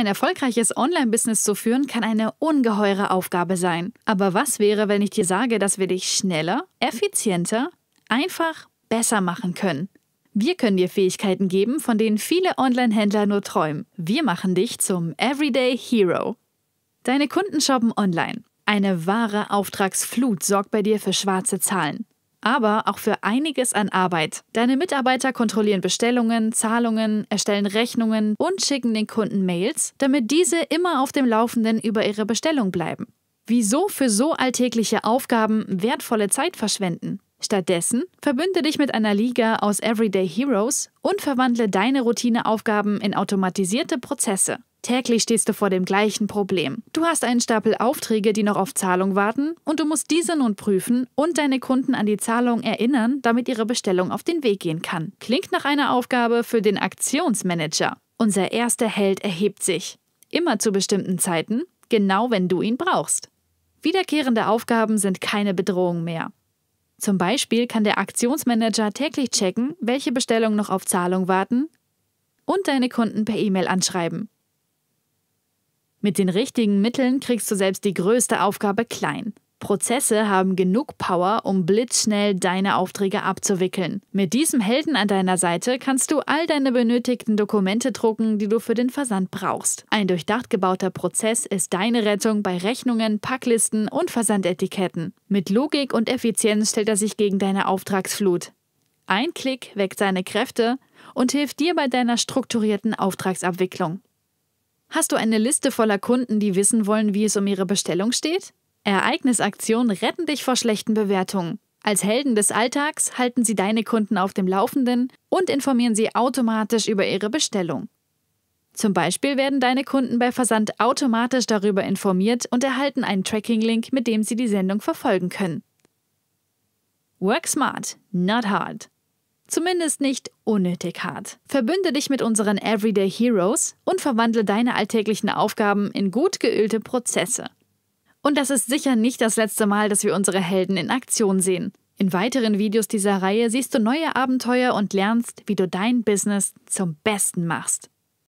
Ein erfolgreiches Online-Business zu führen kann eine ungeheure Aufgabe sein. Aber was wäre, wenn ich dir sage, dass wir dich schneller, effizienter, einfach besser machen können? Wir können dir Fähigkeiten geben, von denen viele Online-Händler nur träumen. Wir machen dich zum Everyday Hero. Deine Kunden shoppen online. Eine wahre Auftragsflut sorgt bei dir für schwarze Zahlen aber auch für einiges an Arbeit. Deine Mitarbeiter kontrollieren Bestellungen, Zahlungen, erstellen Rechnungen und schicken den Kunden Mails, damit diese immer auf dem Laufenden über ihre Bestellung bleiben. Wieso für so alltägliche Aufgaben wertvolle Zeit verschwenden? Stattdessen verbünde dich mit einer Liga aus Everyday Heroes und verwandle deine Routineaufgaben in automatisierte Prozesse. Täglich stehst du vor dem gleichen Problem. Du hast einen Stapel Aufträge, die noch auf Zahlung warten, und du musst diese nun prüfen und deine Kunden an die Zahlung erinnern, damit ihre Bestellung auf den Weg gehen kann. Klingt nach einer Aufgabe für den Aktionsmanager. Unser erster Held erhebt sich. Immer zu bestimmten Zeiten, genau wenn du ihn brauchst. Wiederkehrende Aufgaben sind keine Bedrohung mehr. Zum Beispiel kann der Aktionsmanager täglich checken, welche Bestellungen noch auf Zahlung warten und deine Kunden per E-Mail anschreiben. Mit den richtigen Mitteln kriegst du selbst die größte Aufgabe klein. Prozesse haben genug Power, um blitzschnell deine Aufträge abzuwickeln. Mit diesem Helden an deiner Seite kannst du all deine benötigten Dokumente drucken, die du für den Versand brauchst. Ein durchdacht gebauter Prozess ist deine Rettung bei Rechnungen, Packlisten und Versandetiketten. Mit Logik und Effizienz stellt er sich gegen deine Auftragsflut. Ein Klick weckt seine Kräfte und hilft dir bei deiner strukturierten Auftragsabwicklung. Hast du eine Liste voller Kunden, die wissen wollen, wie es um ihre Bestellung steht? Ereignisaktionen retten dich vor schlechten Bewertungen. Als Helden des Alltags halten sie deine Kunden auf dem Laufenden und informieren sie automatisch über ihre Bestellung. Zum Beispiel werden deine Kunden bei Versand automatisch darüber informiert und erhalten einen Tracking-Link, mit dem sie die Sendung verfolgen können. Work smart, not hard. Zumindest nicht unnötig hart. Verbünde dich mit unseren Everyday Heroes und verwandle deine alltäglichen Aufgaben in gut geölte Prozesse. Und das ist sicher nicht das letzte Mal, dass wir unsere Helden in Aktion sehen. In weiteren Videos dieser Reihe siehst du neue Abenteuer und lernst, wie du dein Business zum Besten machst.